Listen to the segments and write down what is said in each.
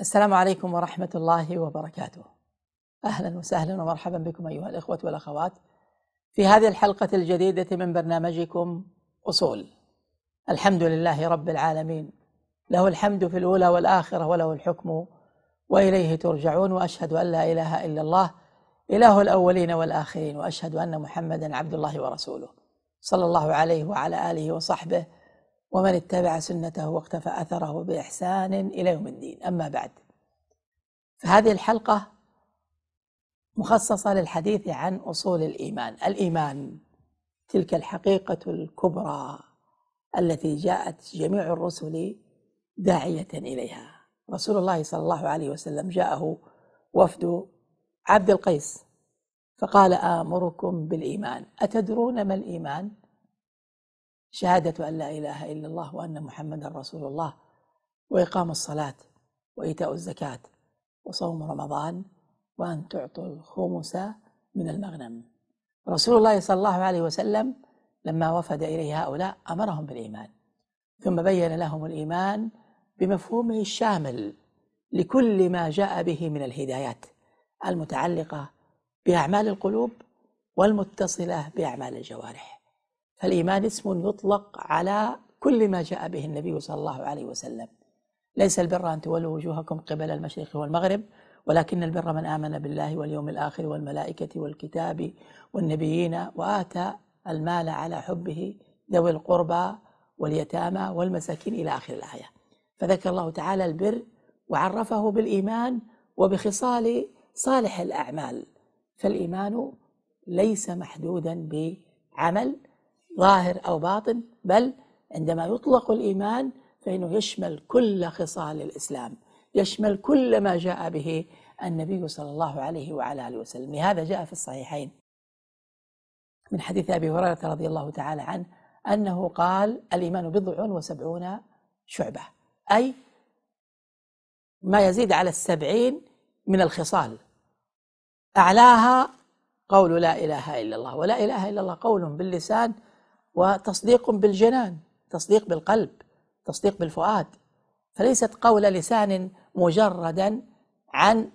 السلام عليكم ورحمة الله وبركاته. أهلا وسهلا ومرحبا بكم أيها الإخوة والأخوات في هذه الحلقة الجديدة من برنامجكم أصول. الحمد لله رب العالمين له الحمد في الأولى والآخرة وله الحكم وإليه ترجعون وأشهد أن لا إله إلا الله إله الأولين والآخرين وأشهد أن محمدا عبد الله ورسوله صلى الله عليه وعلى آله وصحبه ومن اتبع سنته واقتفى اثره باحسان الى يوم الدين اما بعد فهذه الحلقه مخصصه للحديث عن اصول الايمان الايمان تلك الحقيقه الكبرى التي جاءت جميع الرسل داعيه اليها رسول الله صلى الله عليه وسلم جاءه وفد عبد القيس فقال امركم بالايمان اتدرون ما الايمان شهادة أن لا إله إلا الله وأن محمدا رسول الله وإقام الصلاة وإيتاء الزكاة وصوم رمضان وأن تعطوا الخمس من المغنم رسول الله صلى الله عليه وسلم لما وفد إليه هؤلاء أمرهم بالإيمان ثم بين لهم الإيمان بمفهومه الشامل لكل ما جاء به من الهدايات المتعلقة بأعمال القلوب والمتصلة بأعمال الجوارح فالإيمان اسم يطلق على كل ما جاء به النبي صلى الله عليه وسلم ليس البر أن تولوا وجوهكم قبل المشرق والمغرب ولكن البر من آمن بالله واليوم الآخر والملائكة والكتاب والنبيين وآتى المال على حبه ذوي القربى واليتامى والمساكين إلى آخر الآية فذكر الله تعالى البر وعرفه بالإيمان وبخصال صالح الأعمال فالإيمان ليس محدودا بعمل ظاهر أو باطن بل عندما يطلق الإيمان فإنه يشمل كل خصال الإسلام يشمل كل ما جاء به النبي صلى الله عليه وعلى آله وسلم هذا جاء في الصحيحين من حديث أبي هريرة رضي الله تعالى عنه أنه قال الإيمان بضع وسبعون شعبة أي ما يزيد على السبعين من الخصال أعلاها قول لا إله إلا الله ولا إله إلا الله قول باللسان وتصديق بالجنان تصديق بالقلب تصديق بالفؤاد فليست قول لسان مجردا عن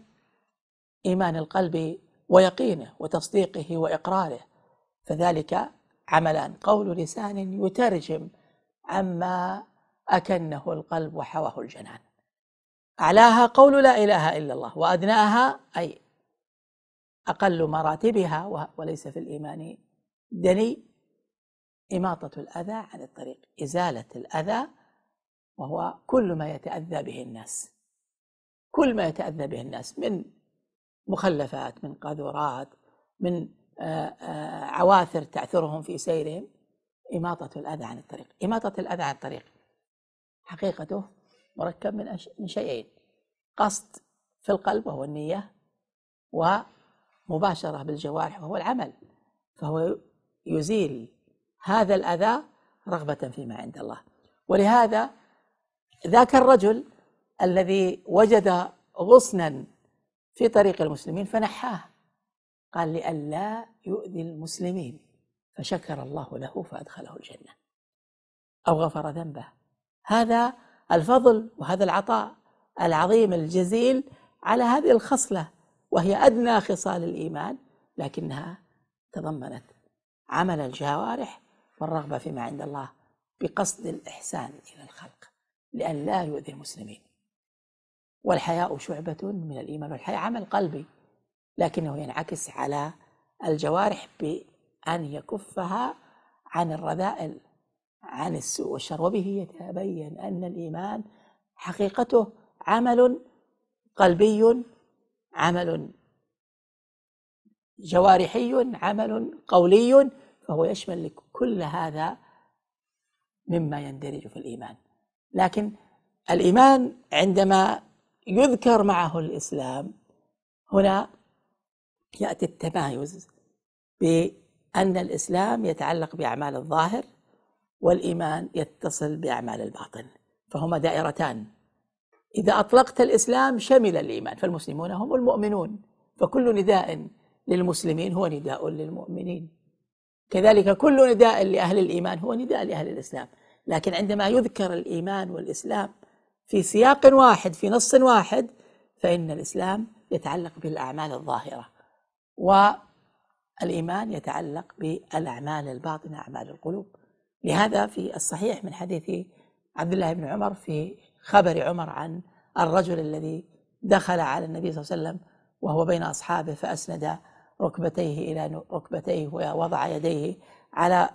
ايمان القلب ويقينه وتصديقه واقراره فذلك عملان قول لسان يترجم عما اكنه القلب وحواه الجنان اعلاها قول لا اله الا الله وادناها اي اقل مراتبها وليس في الايمان دني إماطة الأذى عن الطريق إزالة الأذى وهو كل ما يتأذى به الناس كل ما يتأذى به الناس من مخلفات من قاذورات من آه، آه، عواثر تعثرهم في سيرهم إماطة الأذى عن الطريق إماطة الأذى عن الطريق حقيقته مركب من من شيئين قصد في القلب وهو النية ومباشرة بالجوارح وهو العمل فهو يزيل هذا الأذى رغبة فيما عند الله ولهذا ذاك الرجل الذي وجد غصنا في طريق المسلمين فنحاه قال لئلا يؤذي المسلمين فشكر الله له فأدخله الجنة أو غفر ذنبه هذا الفضل وهذا العطاء العظيم الجزيل على هذه الخصلة وهي أدنى خصال الإيمان لكنها تضمنت عمل الجوارح والرغبة فيما عند الله بقصد الإحسان إلى الخلق لأن لا يؤذي المسلمين والحياء شعبة من الإيمان والحياء عمل قلبي لكنه ينعكس على الجوارح بأن يكفها عن الرذائل عن السوء والشر وبه يتبين أن الإيمان حقيقته عمل قلبي عمل جوارحي عمل قولي فهو يشمل كل هذا مما يندرج في الإيمان لكن الإيمان عندما يذكر معه الإسلام هنا يأتي التمايز بأن الإسلام يتعلق بأعمال الظاهر والإيمان يتصل بأعمال الباطن فهما دائرتان إذا أطلقت الإسلام شمل الإيمان فالمسلمون هم المؤمنون فكل نداء للمسلمين هو نداء للمؤمنين كذلك كل نداء لأهل الإيمان هو نداء لأهل الإسلام لكن عندما يذكر الإيمان والإسلام في سياق واحد في نص واحد فإن الإسلام يتعلق بالأعمال الظاهرة والإيمان يتعلق بالأعمال الباطنة أعمال القلوب لهذا في الصحيح من حديث عبد الله بن عمر في خبر عمر عن الرجل الذي دخل على النبي صلى الله عليه وسلم وهو بين أصحابه فأسند ركبتيه إلى ركبتيه ووضع يديه على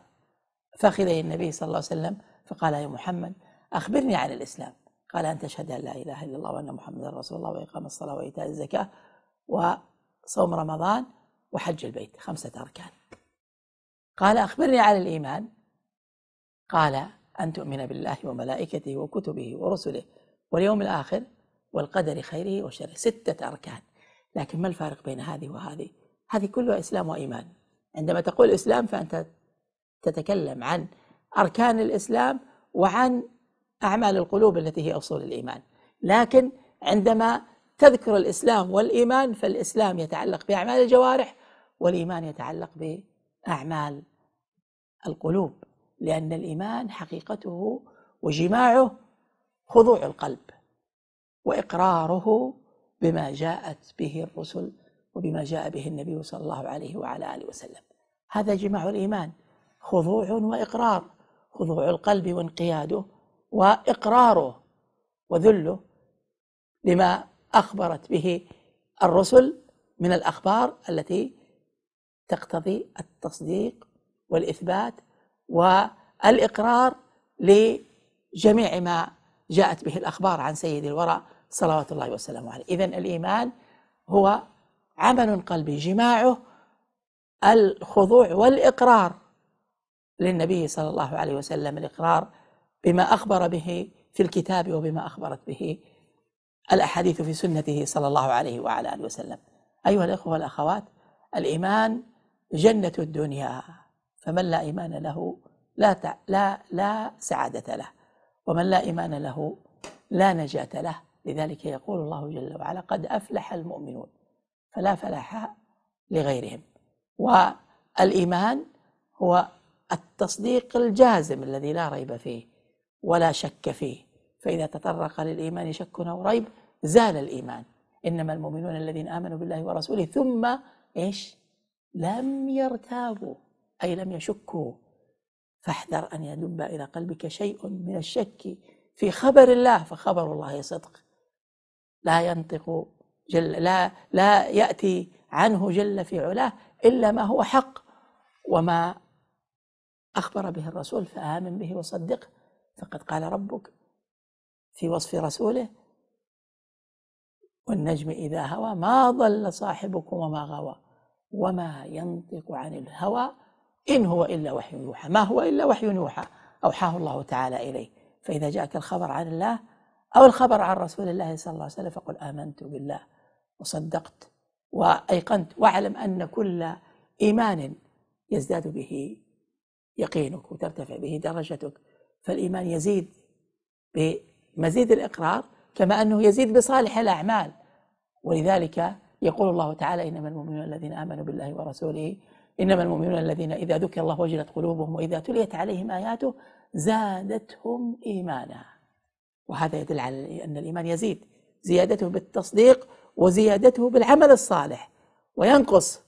فخذي النبي صلى الله عليه وسلم فقال يا محمد أخبرني عن الإسلام قال أن تشهد أن لا إله إلا الله وأن محمدا رسول الله وإقام الصلاة وإيتاء الزكاة وصوم رمضان وحج البيت خمسة أركان قال أخبرني عن الإيمان قال أن تؤمن بالله وملائكته وكتبه ورسله واليوم الآخر والقدر خيره وشره ستة أركان لكن ما الفارق بين هذه وهذه هذه كلها اسلام وايمان عندما تقول اسلام فانت تتكلم عن اركان الاسلام وعن اعمال القلوب التي هي اصول الايمان لكن عندما تذكر الاسلام والايمان فالاسلام يتعلق باعمال الجوارح والايمان يتعلق باعمال القلوب لان الايمان حقيقته وجماعه خضوع القلب واقراره بما جاءت به الرسل وبما جاء به النبي صلى الله عليه وعلى آله وسلم هذا جماع الإيمان خضوع وإقرار خضوع القلب وانقياده وإقراره وذله لما أخبرت به الرسل من الأخبار التي تقتضي التصديق والإثبات والإقرار لجميع ما جاءت به الأخبار عن سيد الورى صلوات الله وسلامه عليه إذن الإيمان هو عمل قلبي جماعه الخضوع والإقرار للنبي صلى الله عليه وسلم الإقرار بما أخبر به في الكتاب وبما أخبرت به الأحاديث في سنته صلى الله عليه وعلى آله وسلم أيها الإخوة والأخوات الإيمان جنة الدنيا فمن لا إيمان له لا تع... لا لا سعادة له ومن لا إيمان له لا نجاة له لذلك يقول الله جل وعلا قد أفلح المؤمنون فلا فلاح لغيرهم والايمان هو التصديق الجازم الذي لا ريب فيه ولا شك فيه فاذا تطرق للايمان شك او ريب زال الايمان انما المؤمنون الذين امنوا بالله ورسوله ثم ايش لم يرتابوا اي لم يشكوا فاحذر ان يدب الى قلبك شيء من الشك في خبر الله فخبر الله صدق لا ينطق جل لا لا يأتي عنه جل في علاه إلا ما هو حق وما أخبر به الرسول فآمن به وصدقه فقد قال ربك في وصف رسوله والنجم إذا هوى ما ضل صاحبكم وما غوى وما ينطق عن الهوى إن هو إلا وحي يوحى ما هو إلا وحي يوحى أوحاه الله تعالى إليه فإذا جاءك الخبر عن الله أو الخبر عن رسول الله صلى الله عليه وسلم فقل آمنت بالله وصدقت وايقنت واعلم ان كل ايمان يزداد به يقينك وترتفع به درجتك فالايمان يزيد بمزيد الاقرار كما انه يزيد بصالح الاعمال ولذلك يقول الله تعالى انما المؤمنون الذين امنوا بالله ورسوله انما المؤمنون الذين اذا ذكر الله وجلت قلوبهم واذا تليت عليهم اياته زادتهم ايمانا وهذا يدل على ان الايمان يزيد زيادته بالتصديق وزيادته بالعمل الصالح وينقص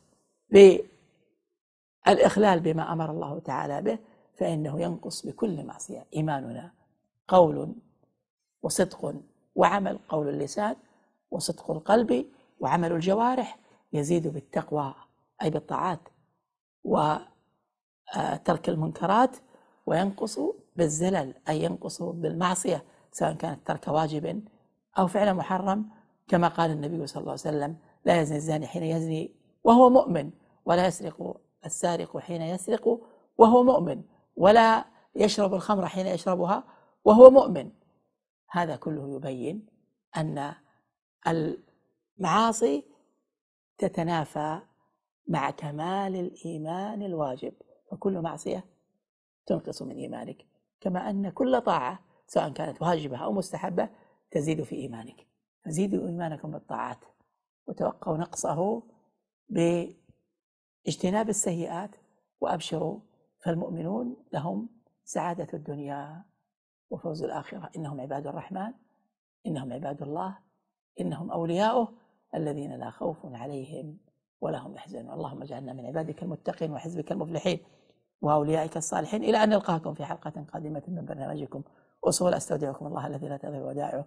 بالإخلال بما أمر الله تعالى به فإنه ينقص بكل معصية إيماننا قول وصدق وعمل قول اللسان وصدق القلب وعمل الجوارح يزيد بالتقوى أي بالطاعات وترك المنكرات وينقص بالزلل أي ينقص بالمعصية سواء كانت ترك واجب أو فعل محرم كما قال النبي صلى الله عليه وسلم لا يزني الزاني حين يزني وهو مؤمن ولا يسرق السارق حين يسرق وهو مؤمن ولا يشرب الخمر حين يشربها وهو مؤمن هذا كله يبين ان المعاصي تتنافى مع كمال الايمان الواجب فكل معصيه تنقص من ايمانك كما ان كل طاعه سواء كانت واجبه او مستحبه تزيد في ايمانك فزيدوا إيمانكم بالطاعات وتوقوا نقصه باجتناب السيئات وأبشروا فالمؤمنون لهم سعادة الدنيا وفوز الآخرة إنهم عباد الرحمن إنهم عباد الله إنهم أولياؤه الذين لا خوف عليهم ولا هم يحزنون اللهم اجعلنا من عبادك المتقين وحزبك المفلحين وأوليائك الصالحين إلى أن نلقاكم في حلقة قادمة من برنامجكم أصول أستودعكم الله الذي لا تضيع ودائعه